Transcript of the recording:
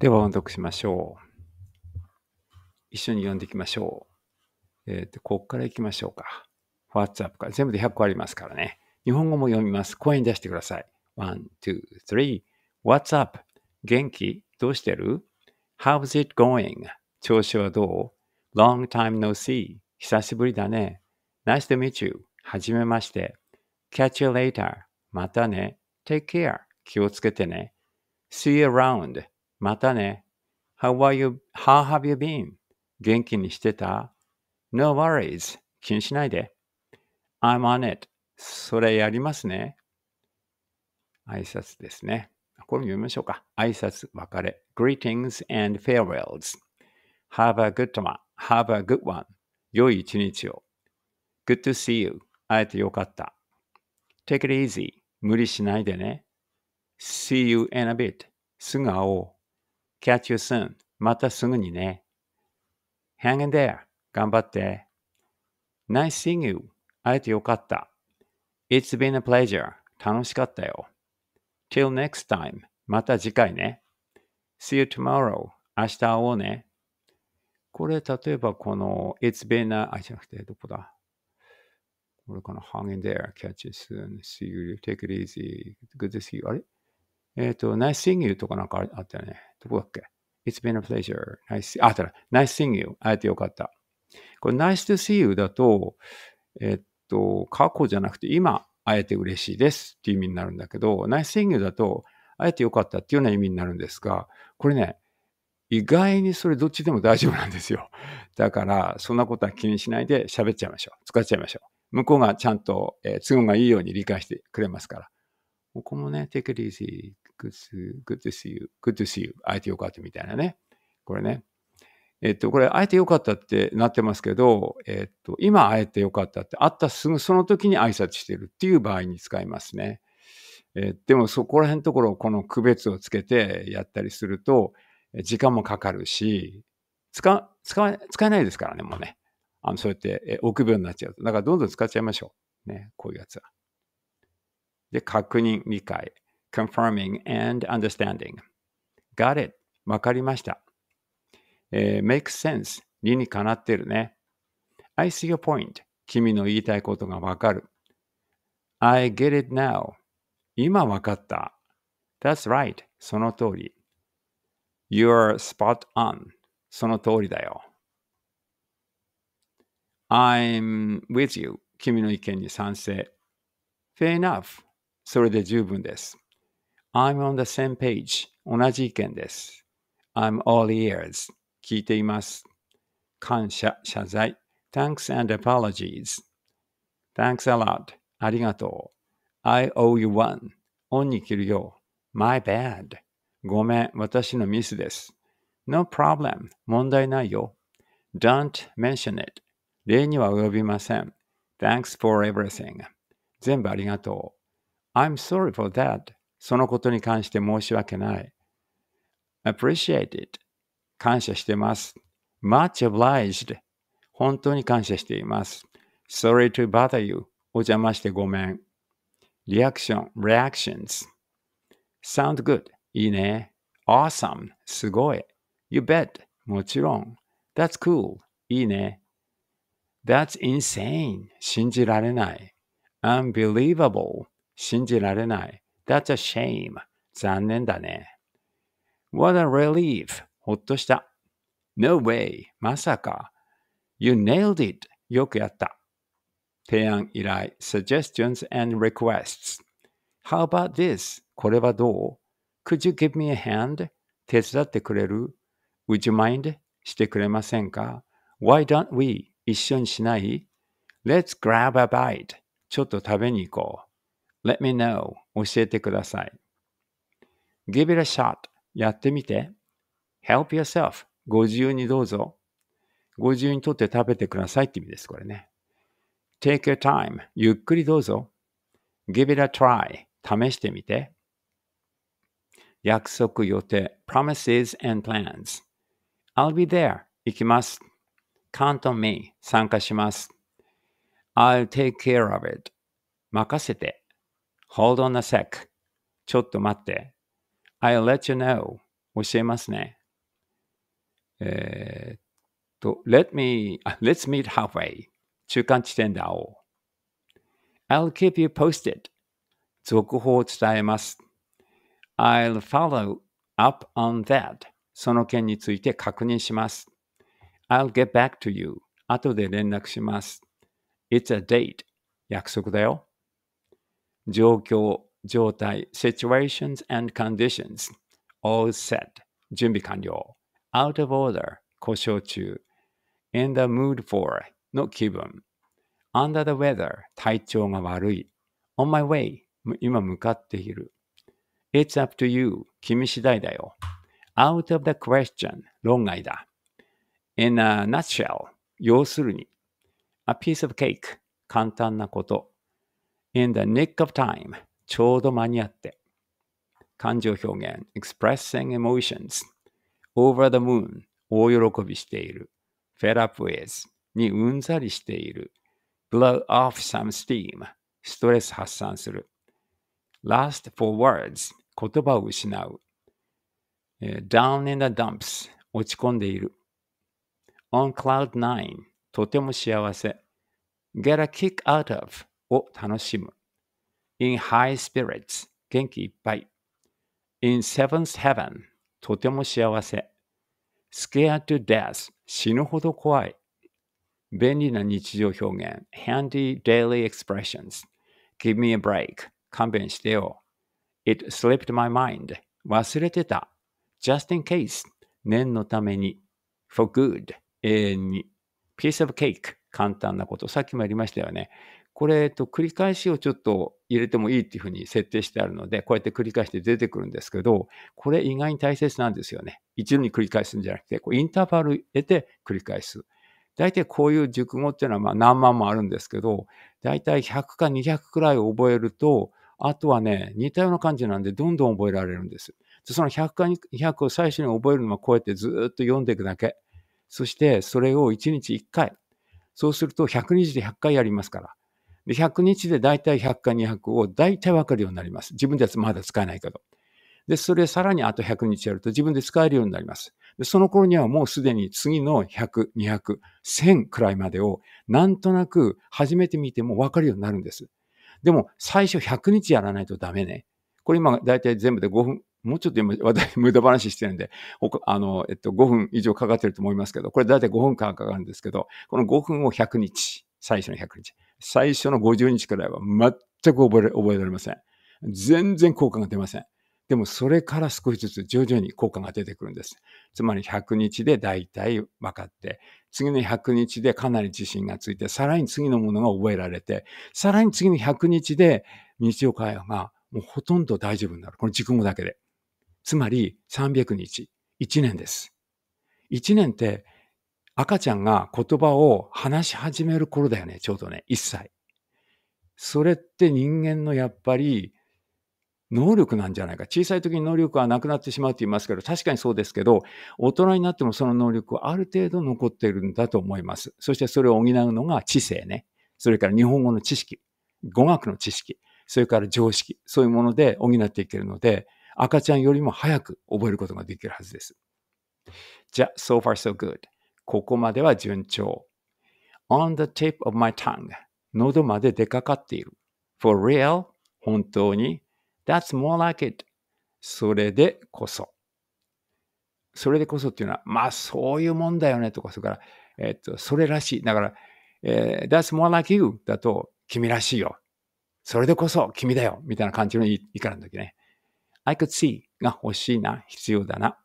では音読しましょう。一緒に読んでいきましょう。えっ、ー、と、ここからいきましょうか。WhatsApp から全部で100個ありますからね。日本語も読みます。声に出してください。1、2、3。What's up? 元気どうしてる ?How's it going? 調子はどう ?Long time no see. 久しぶりだね。Nice to meet you. はじめまして。Catch you later. またね。Take care. 気をつけてね。See you around. またね。How, are you, how have you been? 元気にしてた ?No worries. 気にしないで。I'm on it. それやりますね。挨拶ですね。これ読みましょうか。挨拶、別れ。Greetings and farewells. Have a good one. Have a good one. 良い一日を。Good to see you. 会えてよかった。Take it easy. 無理しないでね。See you in a bit. すぐ会おう。Catch you soon. またすぐにね。Hang in there. 頑張って。Nice seeing you. 会えてよかった。It's been a pleasure. 楽しかったよ。Till next time. また次回ね。See you tomorrow. 明日会おうね。これ、例えばこの It's been a... あ、じゃなくてどこだこれかな ?Hang in there. Catch you soon. See you. Take it easy. Good to see you. あれえっ、ー、と、Nice seeing you とかなんかあったよね。どこだっけ ?It's been a pleasure. Nice, あったら、Nice seeing you. 会えてよかった。これ Nice to see you だと、えっ、ー、と、過去じゃなくて今会えて嬉しいですっていう意味になるんだけど、Nice seeing you だと会えてよかったっていうような意味になるんですが、これね、意外にそれどっちでも大丈夫なんですよ。だから、そんなことは気にしないで喋っちゃいましょう。使っちゃいましょう。向こうがちゃんと、えー、都合がいいように理解してくれますから。ここもね、take it easy, good to, good to see you, good to see you, 会えてよかったみたいなね。これね。えっと、これ、会えてよかったってなってますけど、えっと、今会えてよかったって、会ったすぐその時に挨拶してるっていう場合に使いますね。えー、でもそこら辺のところをこの区別をつけてやったりすると、時間もかかるし、使、使、使えないですからね、もうね。あの、そうやって、え臆病になっちゃうと。だからどんどん使っちゃいましょう。ね、こういうやつは。で、確認、理解。confirming and understanding. Got it. わかりました。えー、makes sense. 理にかなってるね。I see your point. 君の言いたいことがわかる。I get it now. 今わかった。That's right. その通り。You're spot on. その通りだよ。I'm with you. 君の意見に賛成。Fair enough. それで十分です。I'm on the same page. 同じ意見です。I'm all ears. 聞いています。感謝、謝罪。Thanks and apologies. Thanks a lot. ありがとう。I owe you one. オンに切るよ。My bad. ごめん、私のミスです。No problem. 問題ないよ。Don't mention it. 例には及びません。Thanks for everything. 全部ありがとう。I'm sorry for that. そのことに関して申し訳ない。appreciate it. 感謝してます。much obliged. 本当に感謝しています。sorry to bother you. お邪魔してごめん。reaction, reactions. sound good. いいね。awesome. すごい。you bet. もちろん。that's cool. いいね。that's insane. 信じられない。unbelievable. 信じられない。That's a shame. 残念だね。What a relief. ほっとした。No way. まさか。You nailed it. よくやった。提案依頼、suggestions and requests. How about this? これはどう ?Could you give me a hand? 手伝ってくれる ?Would you mind? してくれませんか ?Why don't we? 一緒にしない ?Let's grab a bite. ちょっと食べに行こう。Let me know 教えてください。Give it a shot やってみて。Help yourself ご自由にどうぞ。ご自由にとって食べてくださいって意味です、これね。Take your time ゆっくりどうぞ。Give it a try 試してみて。約束予定 promises and plans I'll be there 行きます count on me 参加します I'll take care of it 任せて Hold on a sec. ちょっと待って。I'll let you know. 教えますね。えー、っと、Let me, let's meet halfway. 中間地点で会おう。I'll keep you posted. 続報を伝えます。I'll follow up on that. その件について確認します。I'll get back to you. 後で連絡します。It's a date. 約束だよ。状況、状態、situations and conditions all set 準備完了 out of order 故障中 in the mood for の気分 under the weather 体調が悪い on my way 今向かっている it's up to you 君次第だよ out of the question 論外だ in a nutshell 要するに a piece of cake 簡単なこと in the nick of time ちょうど間に合って感情表現 expressing emotions over the moon 大喜びしている fed up with にうんざりしている blow off some steam ストレス発散する last for words 言葉を失う down in the dumps 落ち込んでいる on cloud nine とても幸せ get a kick out of を楽しむ。in high spirits 元気いっぱい。in seventh heaven とても幸せ。scared to death 死ぬほど怖い。便利な日常表現 handy daily expressions give me a break 勘弁してよ。it slipped my mind 忘れてた。just in case 念のために。for good 永遠に。piece of cake 簡単なこと。さっきもやりましたよね。これ、えっと、繰り返しをちょっと入れてもいいっていうふうに設定してあるので、こうやって繰り返して出てくるんですけど、これ意外に大切なんですよね。一度に繰り返すんじゃなくて、こうインターバル得て繰り返す。大体こういう熟語っていうのはまあ何万もあるんですけど、大体100か200くらい覚えると、あとはね、似たような感じなんで、どんどん覚えられるんです。でその100か200を最初に覚えるのはこうやってずっと読んでいくだけ。そして、それを1日1回。そうすると120で100回やりますから。で、100日で大体100か200を大体分かるようになります。自分ではまだ使えないけど。で、それさらにあと100日やると自分で使えるようになります。で、その頃にはもうすでに次の100、200、1000くらいまでをなんとなく始めてみても分かるようになるんです。でも最初100日やらないとダメね。これ今大体全部で5分、もうちょっと今私無駄話してるんで、あの、えっと5分以上かかってると思いますけど、これ大体5分間かかるんですけど、この5分を100日、最初の100日。最初の50日くらいは全く覚え覚えられません。全然効果が出ません。でもそれから少しずつ徐々に効果が出てくるんです。つまり100日で大体分かって、次の100日でかなり自信がついて、さらに次のものが覚えられて、さらに次の100日で日常会話がもうほとんど大丈夫になる。この熟語だけで。つまり300日、1年です。1年って赤ちゃんが言葉を話し始める頃だよね、ちょうどね、1歳。それって人間のやっぱり能力なんじゃないか。小さい時に能力はなくなってしまうと言いますけど、確かにそうですけど、大人になってもその能力はある程度残っているんだと思います。そしてそれを補うのが知性ね。それから日本語の知識、語学の知識、それから常識、そういうもので補っていけるので、赤ちゃんよりも早く覚えることができるはずです。じゃあ、so far so good. ここまでは順調。on the tip of my tongue 喉まで出かかっている。for real 本当に that's more like it それでこそ。それでこそっていうのは、まあそういうもんだよねとか、それから、えっと、それらしい。だから、えー、that's more like you だと、君らしいよ。それでこそ君だよ。みたいな感じの言い方の時ね。I could see が欲しいな、必要だな。